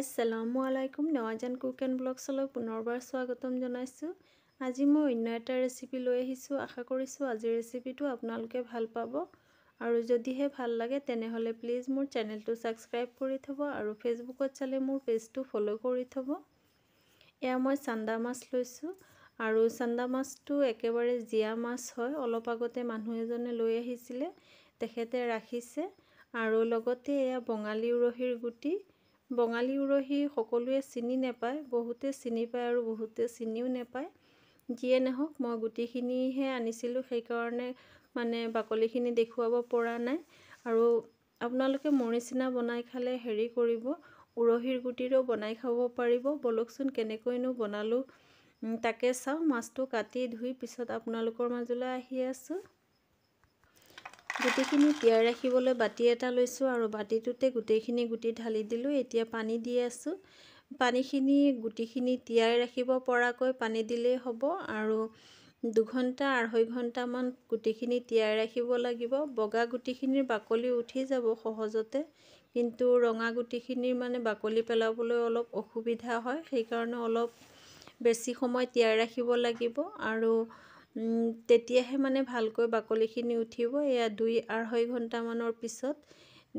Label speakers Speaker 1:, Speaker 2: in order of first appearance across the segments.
Speaker 1: আসসালামু আলাইকুম নেওয়াজান cook and ব্লগসলে পুনৰবাৰ স্বাগতম জানাইছো আজি মই অন্য এটা ৰেচিপি লৈ আহিছো আশা কৰছো আজিৰ ৰেচিপিটো আপোনালোকে ভাল পাব আৰু যদিহে ভাল লাগে তেনেহলে প্লিজ মোৰ চেনেলটো সাবস্ক্ৰাইব কৰি থব আৰু ফেচবুকত চালে মোৰ পেজটো ফলো কৰি থব এয়া মই চান্দা মাছ লৈছো আৰু চান্দা মাছটো একেবাৰে জিয়া মাছ হয় অলপ আগতে মানুহ এজনে লৈ আহিছিলে তেখেতে ৰাখিছে আৰু লগতে এয়া বঙালী উৰহীৰ গুটি বঙালী উৰহী সকলোৱে চিনি নাপায় বহুতে চিনি পায় আৰু বহুতে চিনিও নাপায় যিয়ে নহওক মই গুটিখিনিহে আনিছিলোঁ সেইকাৰণে মানে বাকলিখিনি দেখুৱাব পৰা নাই আৰু আপোনালোকে মৰিচিনা বনাই খালে হেৰি কৰিব উৰহীৰ গুটিৰেও বনাই খাব পাৰিব বলকচোন কেনেকৈনো বনালোঁ তাকে চাওঁ মাছটো কাটি ধুই পিছত আপোনালোকৰ মাজলৈ আহি আছোঁ গুটিখিনি তিয়াই ৰাখিবলৈ বাতি এটা লৈছোঁ আৰু বাতিটোতে গোটেইখিনি গুটি ঢালি দিলোঁ এতিয়া পানী দি আছোঁ পানীখিনি গুটিখিনি তিয়াই ৰাখিব পৰাকৈ পানী দিলেই হ'ব আৰু দুঘণ্টা আঢ়ৈ ঘণ্টামান গুটিখিনি তিয়াই ৰাখিব লাগিব বগা গুটিখিনিৰ বাকলি উঠি যাব সহজতে কিন্তু ৰঙা গুটিখিনিৰ মানে বাকলি পেলাবলৈ অলপ অসুবিধা হয় সেইকাৰণে অলপ বেছি সময় তিয়াই ৰাখিব লাগিব আৰু তেতিয়াহে মানে ভালকৈ বাকলিখিনি উঠিব এয়া দুই আঢ়ৈ ঘণ্টামানৰ পিছত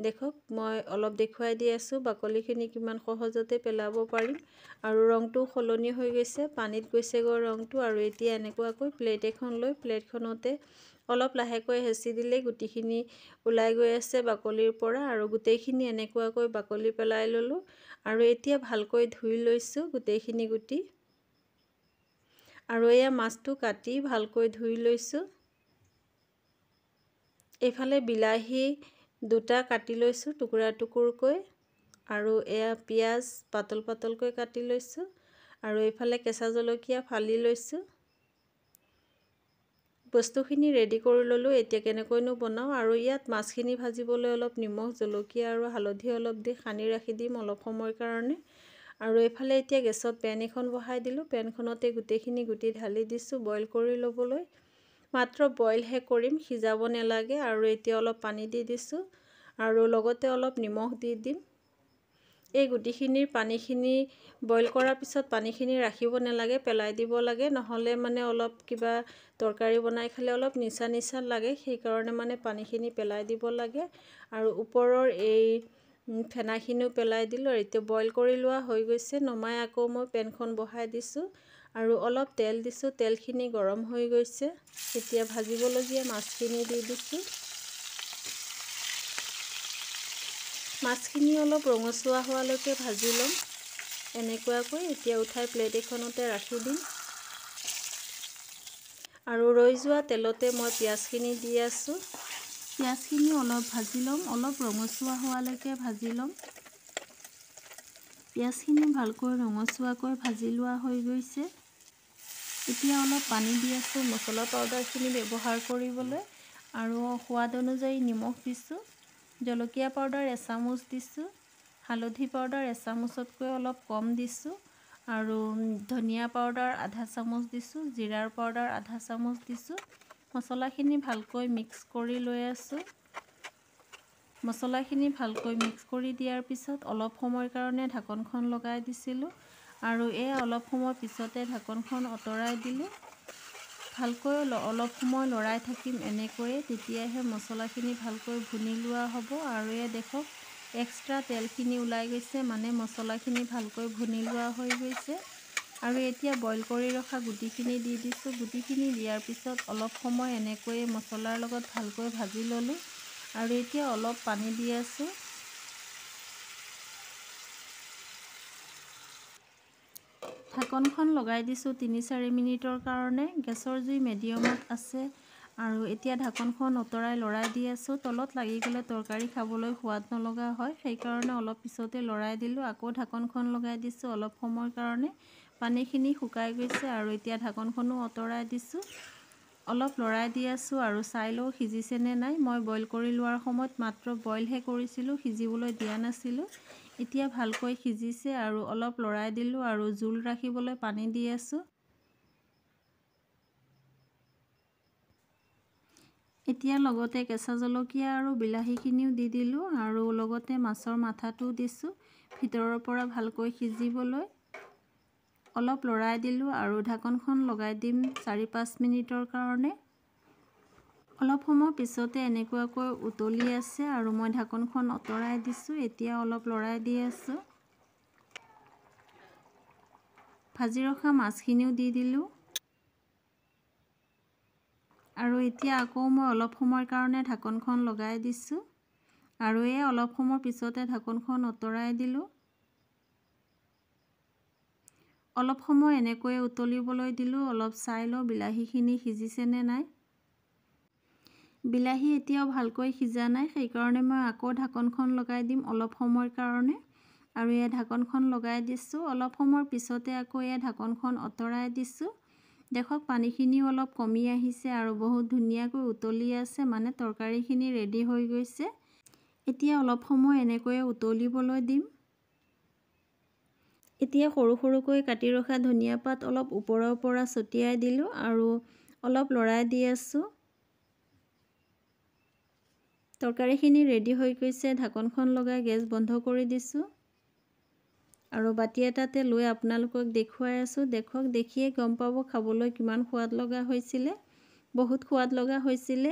Speaker 1: দেখক মই অলপ দেখুৱাই দি আছোঁ বাকলিখিনি কিমান সহজতে পেলাব পাৰিম আৰু ৰংটো সলনি হৈ গৈছে পানীত গৈছেগৈ ৰংটো আৰু এতিয়া এনেকুৱাকৈ প্লেট এখন লৈ প্লেটখনতে অলপ লাহেকৈ হেঁচি দিলেই গুটিখিনি ওলাই গৈ আছে বাকলিৰ পৰা আৰু গোটেইখিনি এনেকুৱাকৈ বাকলি পেলাই ল'লোঁ আৰু এতিয়া ভালকৈ ধুই লৈছোঁ গোটেইখিনি গুটি আৰু এয়া মাছটো কাটি ভালকৈ ধুই লৈছোঁ এইফালে বিলাহী দুটা কাটি লৈছোঁ টুকুৰা টুকুৰকৈ আৰু এয়া পিঁয়াজ পাতল পাতলকৈ কাটি লৈছোঁ আৰু এইফালে কেঁচা জলকীয়া ফালি লৈছোঁ বস্তুখিনি ৰেডি কৰি ল'লোঁ এতিয়া কেনেকৈনো বনাওঁ আৰু ইয়াত মাছখিনি ভাজিবলৈ অলপ নিমখ জলকীয়া আৰু হালধি অলপ দি সানি ৰাখি দিম অলপ সময়ৰ কাৰণে আৰু এইফালে এতিয়া গেছত পেন এখন বহাই দিলোঁ পেনখনতে গোটেইখিনি গুটি ঢালি দিছোঁ বইল কৰি ল'বলৈ মাত্ৰ বইলহে কৰিম সিজাব নালাগে আৰু এতিয়া অলপ পানী দি দিছোঁ আৰু লগতে অলপ নিমখ দি দিম এই গুটিখিনিৰ পানীখিনি বইল কৰাৰ পিছত পানীখিনি ৰাখিব নালাগে পেলাই দিব লাগে নহ'লে মানে অলপ কিবা তৰকাৰী বনাই খালে অলপ নিচা নিচা লাগে সেইকাৰণে মানে পানীখিনি পেলাই দিব লাগে আৰু ওপৰৰ এই ফেনাখিনিও পেলাই দিলোঁ আৰু এতিয়া বইল কৰি লোৱা হৈ গৈছে নমাই আকৌ মই পেনখন বহাই দিছোঁ আৰু অলপ তেল দিছোঁ তেলখিনি গৰম হৈ গৈছে এতিয়া ভাজিবলগীয়া মাছখিনি দি দিছোঁ মাছখিনি অলপ ৰঙচুৱা হোৱালৈকে ভাজি ল'ম এনেকুৱাকৈ এতিয়া উঠাই প্লেট এখনতে ৰাখি দিম আৰু ৰৈ যোৱা তেলতে মই পিঁয়াজখিনি দি আছোঁ পিঁয়াজখিনি অলপ ভাজি ল'ম অলপ ৰঙচুৱা হোৱালৈকে ভাজি ল'ম পিঁয়াজখিনি ভালকৈ ৰঙচুৱাকৈ ভাজি লোৱা হৈ গৈছে এতিয়া অলপ পানী দি আছোঁ মচলা পাউডাৰখিনি ব্যৱহাৰ কৰিবলৈ আৰু সোৱাদ অনুযায়ী নিমখ দিছোঁ জলকীয়া পাউডাৰ এচামুচ দিছোঁ হালধি পাউডাৰ এচামুচতকৈ অলপ কম দিছোঁ আৰু ধনিয়া পাউডাৰ আধা চামুচ দিছোঁ জিৰাৰ পাউডাৰ আধা চামুচ দিছোঁ মচলাখিনি ভালকৈ মিক্স কৰি লৈ আছোঁ মচলাখিনি ভালকৈ মিক্স কৰি দিয়াৰ পিছত অলপ সময়ৰ কাৰণে ঢাকনখন লগাই দিছিলোঁ আৰু এই অলপ সময়ৰ পিছতে ঢাকনখন আঁতৰাই দিলোঁ ভালকৈ অলপ সময় লৰাই থাকিম এনেকৈয়ে তেতিয়াহে মচলাখিনি ভালকৈ ভুনি লোৱা হ'ব আৰু এই দেখক এক্সট্ৰা তেলখিনি ওলাই গৈছে মানে মচলাখিনি ভালকৈ ভুনি লোৱা হৈ গৈছে আৰু এতিয়া বইল কৰি ৰখা গুটিখিনি দি দিছোঁ গুটিখিনি দিয়াৰ পিছত অলপ সময় এনেকৈয়ে মছলাৰ লগত ভালকৈ ভাজি ল'লোঁ আৰু এতিয়া অলপ পানী দি আছোঁ ঢাকনখন লগাই দিছোঁ তিনি চাৰি মিনিটৰ কাৰণে গেছৰ জুই মেডিয়ামত আছে আৰু এতিয়া ঢাকনখন আঁতৰাই লৰাই দি আছোঁ তলত লাগি গ'লে তৰকাৰী খাবলৈ সোৱাদ নলগা হয় সেইকাৰণে অলপ পিছতে লৰাই দিলোঁ আকৌ ঢাকনখন লগাই দিছোঁ অলপ সময়ৰ কাৰণে পানীখিনি শুকাই গৈছে আৰু এতিয়া ঢাকনখনো আঁতৰাই দিছোঁ অলপ লৰাই দি আছোঁ আৰু চাই লওঁ সিজিছেনে নাই মই বইল কৰি লোৱাৰ সময়ত মাত্ৰ বইলহে কৰিছিলোঁ সিজিবলৈ দিয়া নাছিলোঁ এতিয়া ভালকৈ সিজিছে আৰু অলপ লৰাই দিলোঁ আৰু জোল ৰাখিবলৈ পানী দি আছোঁ এতিয়া লগতে কেঁচা জলকীয়া আৰু বিলাহীখিনিও দি দিলোঁ আৰু লগতে মাছৰ মাথাটো দিছোঁ ভিতৰৰ পৰা ভালকৈ সিজিবলৈ অলপ লৰাই দিলোঁ আৰু ঢাকনখন লগাই দিম চাৰি পাঁচ মিনিটৰ কাৰণে অলপ সময় পিছতে এনেকুৱাকৈ উতলি আছে আৰু মই ঢাকনখন আঁতৰাই দিছোঁ এতিয়া অলপ লৰাই দি আছোঁ ভাজি ৰখা মাছখিনিও দি দিলোঁ আৰু এতিয়া আকৌ মই অলপ সময়ৰ কাৰণে ঢাকনখন লগাই দিছোঁ আৰু এই অলপ সময় পিছতে ঢাকনখন আঁতৰাই দিলোঁ অলপ সময় এনেকৈয়ে উতলিবলৈ দিলোঁ অলপ চাই লওঁ বিলাহীখিনি সিজিছেনে নাই বিলাহী এতিয়াও ভালকৈ সিজা নাই সেইকাৰণে মই আকৌ ঢাকনখন লগাই দিম অলপ সময়ৰ কাৰণে আৰু এই ঢাকনখন লগাই দিছোঁ অলপ সময়ৰ পিছতে আকৌ এই ঢাকনখন আঁতৰাই দিছোঁ দেখক পানীখিনিও অলপ কমি আহিছে আৰু বহুত ধুনীয়াকৈ উতলি আছে মানে তৰকাৰীখিনি ৰেডি হৈ গৈছে এতিয়া অলপ সময় এনেকৈয়ে উতলিবলৈ দিম এতিয়া সৰু সৰুকৈ কাটি ৰখা ধনিয়া পাত অলপ ওপৰৰ পৰা ছটিয়াই দিলোঁ আৰু অলপ লৰাই দি আছোঁ তৰকাৰীখিনি ৰেডি হৈ গৈছে ঢাকনখন লগাই গেছ বন্ধ কৰি দিছোঁ আৰু বাতি এটাতে লৈ আপোনালোকক দেখুৱাই আছোঁ দেখক দেখিয়ে গম পাব খাবলৈ কিমান সোৱাদ লগা হৈছিলে বহুত সোৱাদ লগা হৈছিলে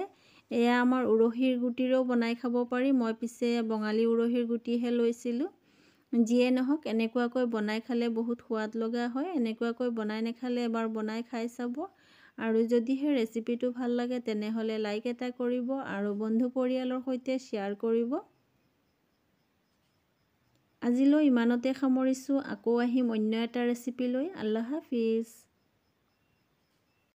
Speaker 1: এয়া আমাৰ উৰহীৰ গুটিৰেও বনাই খাব পাৰি মই পিছে বঙালী উৰহীৰ গুটিহে লৈছিলোঁ যিয়ে নহওক এনেকুৱাকৈ বনাই খালে বহুত সোৱাদ লগা হয় এনেকুৱাকৈ বনাই নাখালে এবাৰ বনাই খাই চাব আৰু যদিহে ৰেচিপিটো ভাল লাগে তেনেহ'লে লাইক এটা কৰিব আৰু বন্ধু পৰিয়ালৰ সৈতে শ্বেয়াৰ কৰিব আজিলৈ ইমানতে সামৰিছোঁ আকৌ আহিম অন্য এটা ৰেচিপি লৈ আল্লাহ হাফিজ